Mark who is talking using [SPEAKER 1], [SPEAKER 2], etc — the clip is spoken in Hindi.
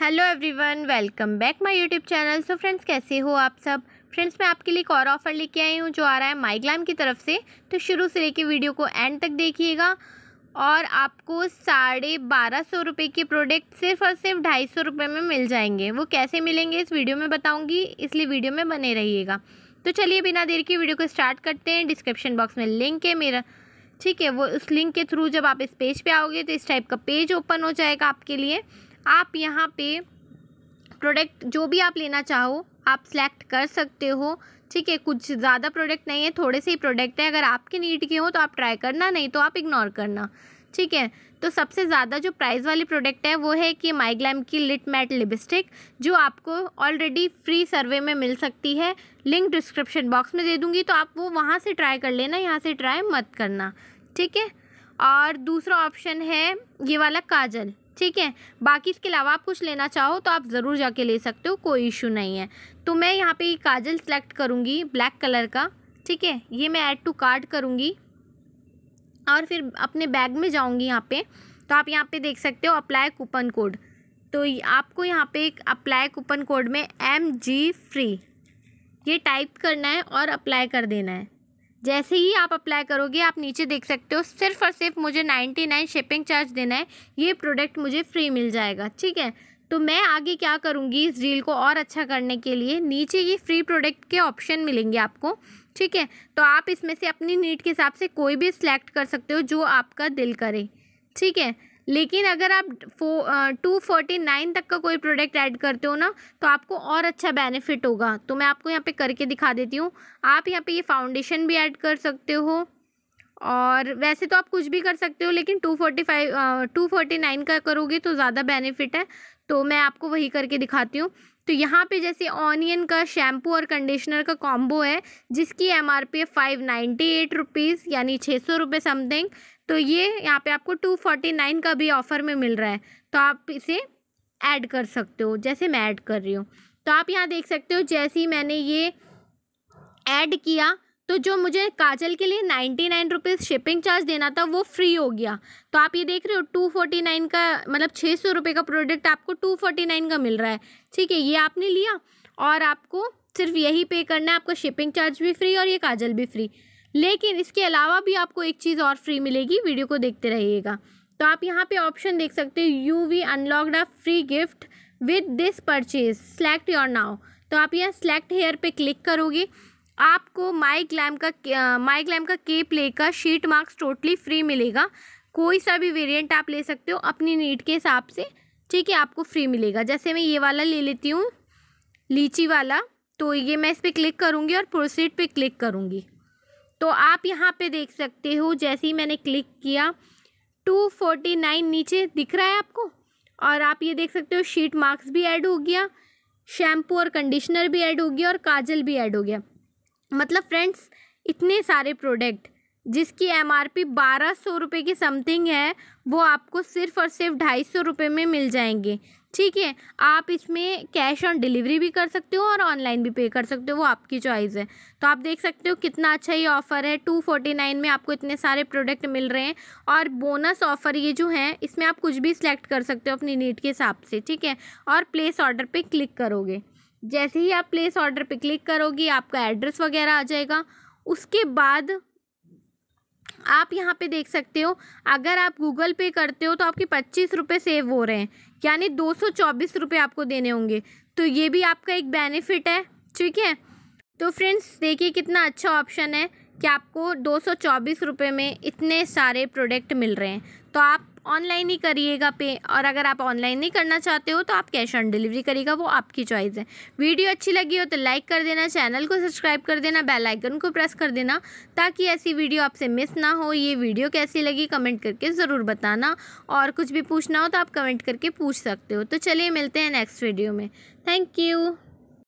[SPEAKER 1] hello everyone welcome back my YouTube channel so friends कैसे हो आप सब फ्रेंड्स मैं आपके लिए एक और ऑफ़र लेके आई हूँ जो आ रहा है माई ग्लैम की तरफ से तो शुरू से लेके वीडियो को एंड तक देखिएगा और आपको साढ़े बारह सौ रुपये के प्रोडक्ट सिर्फ और सिर्फ ढाई सौ रुपये में मिल जाएंगे वो कैसे मिलेंगे इस वीडियो में बताऊँगी इसलिए वीडियो में बने रहिएगा तो चलिए बिना देर के वीडियो को स्टार्ट करते हैं डिस्क्रिप्शन बॉक्स में लिंक है मेरा ठीक है वो उस लिंक के थ्रू जब आप इस पेज पे आओगे तो इस टाइप का पेज ओपन हो जाएगा आपके लिए आप यहाँ पे प्रोडक्ट जो भी आप लेना चाहो आप सेलेक्ट कर सकते हो ठीक है कुछ ज़्यादा प्रोडक्ट नहीं है थोड़े से ही प्रोडक्ट हैं अगर आपके नीड के हो तो आप ट्राई करना नहीं तो आप इग्नोर करना ठीक है तो सबसे ज़्यादा जो प्राइस वाली प्रोडक्ट है वो है कि माइग्लैम की लिट मैट लिपस्टिक जो आपको ऑलरेडी फ्री सर्वे में मिल सकती है लिंक डिस्क्रिप्शन बॉक्स में दे दूँगी तो आप वो वहाँ से ट्राई कर लेना यहाँ से ट्राई मत करना ठीक है और दूसरा ऑप्शन है ये वाला काजल ठीक है बाकी इसके अलावा आप कुछ लेना चाहो तो आप ज़रूर जाके ले सकते हो कोई इशू नहीं है तो मैं यहाँ पे काजल सेलेक्ट करूँगी ब्लैक कलर का ठीक है ये मैं ऐड टू कार्ड करूँगी और फिर अपने बैग में जाऊँगी यहाँ पे तो आप यहाँ पे देख सकते हो अप्लाई कूपन कोड तो आपको यहाँ पे एक अप्लाई कूपन कोड में एम जी फ्री ये टाइप करना है और अप्लाई कर देना है जैसे ही आप अप्लाई करोगे आप नीचे देख सकते हो सिर्फ और सिर्फ मुझे नाइन्टी नाइन शिपिंग चार्ज देना है ये प्रोडक्ट मुझे फ्री मिल जाएगा ठीक है तो मैं आगे क्या करूँगी इस रील को और अच्छा करने के लिए नीचे ये फ्री प्रोडक्ट के ऑप्शन मिलेंगे आपको ठीक है तो आप इसमें से अपनी नीड के हिसाब से कोई भी सिलेक्ट कर सकते हो जो आपका दिल करे ठीक है लेकिन अगर आप फो टू फोर्टी नाइन तक का कोई प्रोडक्ट ऐड करते हो ना तो आपको और अच्छा बेनिफिट होगा तो मैं आपको यहाँ पे करके दिखा देती हूँ आप यहाँ पे ये फाउंडेशन भी ऐड कर सकते हो और वैसे तो आप कुछ भी कर सकते हो लेकिन two forty five two forty nine का करोगे तो ज़्यादा बेनिफिट है तो मैं आपको वही करके दिखाती हूँ तो यहाँ पे जैसे ऑनियन का शैम्पू और कंडीशनर का कॉम्बो है जिसकी एम आर पी है फाइव नाइन्टी एट रुपीज़ यानी छः सौ रुपये समथिंग तो ये यहाँ पे आपको टू फोर्टी नाइन का भी ऑफ़र में मिल रहा है तो आप इसे ऐड कर सकते हो जैसे मैं ऐड कर रही हूँ तो आप यहाँ देख सकते हो जैसे ही मैंने ये ऐड किया तो जो मुझे काजल के लिए ninety nine rupees shipping charge देना था वो फ्री हो गया तो आप ये देख रहे हो टू फोर्टी नाइन का मतलब छः सौ रुपये का प्रोडक्ट आपको टू फोर्टी नाइन का मिल रहा है ठीक है ये आपने लिया और आपको सिर्फ यही पे करना है आपका शिपिंग चार्ज भी फ्री और ये काजल भी फ्री लेकिन इसके अलावा भी आपको एक चीज़ और फ्री मिलेगी वीडियो को देखते रहिएगा तो आप यहाँ पर ऑप्शन देख सकते हो you've unlocked a free gift with this purchase select your now तो आप यहाँ सेलेक्ट हेयर पे क्लिक करोगे आपको माई ग्लैम का माई ग्लैम का केप लेकर शीट मार्क्स टोटली फ्री मिलेगा कोई सा भी वेरिएंट आप ले सकते हो अपनी नीड के हिसाब से ठीक है आपको फ्री मिलेगा जैसे मैं ये वाला ले लेती हूँ लीची वाला तो ये मैं इस पर क्लिक करूँगी और प्रोसीड पे क्लिक करूँगी तो आप यहाँ पे देख सकते हो जैसे ही मैंने क्लिक किया टू फोर्टी नाइन नीचे दिख रहा है आपको और आप ये देख सकते हो शीट मार्क्स भी ऐड हो गया शैम्पू और कंडीशनर भी ऐड हो गया और काजल भी ऐड हो गया मतलब फ्रेंड्स इतने सारे प्रोडक्ट जिसकी एम आर पी बारह सौ रुपये की समथिंग है वो आपको सिर्फ और सिर्फ ढाई सौ रुपये में मिल जाएंगे ठीक है आप इसमें कैश ऑन डिलीवरी भी कर सकते हो और ऑनलाइन भी पे कर सकते हो वो आपकी चॉइस है तो आप देख सकते हो कितना अच्छा ये ऑफ़र है टू फोर्टी नाइन में आपको इतने सारे प्रोडक्ट मिल रहे हैं और बोनस ऑफ़र ये जो है इसमें आप कुछ भी सिलेक्ट कर सकते हो अपनी नीड के हिसाब से ठीक है और प्लेस ऑर्डर पर क्लिक करोगे जैसे ही आप प्लेस ऑर्डर पे क्लिक करोगे आपका एड्रेस वगैरह आ जाएगा उसके बाद आप यहाँ पे देख सकते हो अगर आप गूगल पे करते हो तो आपके पच्चीस रुपये सेव हो रहे हैं यानी दो सौ चौबीस रुपये आपको देने होंगे तो ये भी आपका एक बेनिफिट है ठीक है तो फ्रेंड्स देखिए कितना अच्छा ऑप्शन है कि आपको दो सौ चौबीस रुपये में इतने सारे प्रोडक्ट मिल रहे हैं तो आप ऑनलाइन ही करिएगा पे और अगर आप ऑनलाइन नहीं करना चाहते हो तो आप कैश ऑन डिलीवरी करिएगा वो आपकी चॉइस है वीडियो अच्छी लगी हो तो लाइक कर देना चैनल को सब्सक्राइब कर देना बेल आइकन को प्रेस कर देना ताकि ऐसी वीडियो आपसे मिस ना हो ये वीडियो कैसी लगी कमेंट करके ज़रूर बताना और कुछ भी पूछना हो तो आप कमेंट करके पूछ सकते हो तो चलिए मिलते हैं नेक्स्ट वीडियो में थैंक यू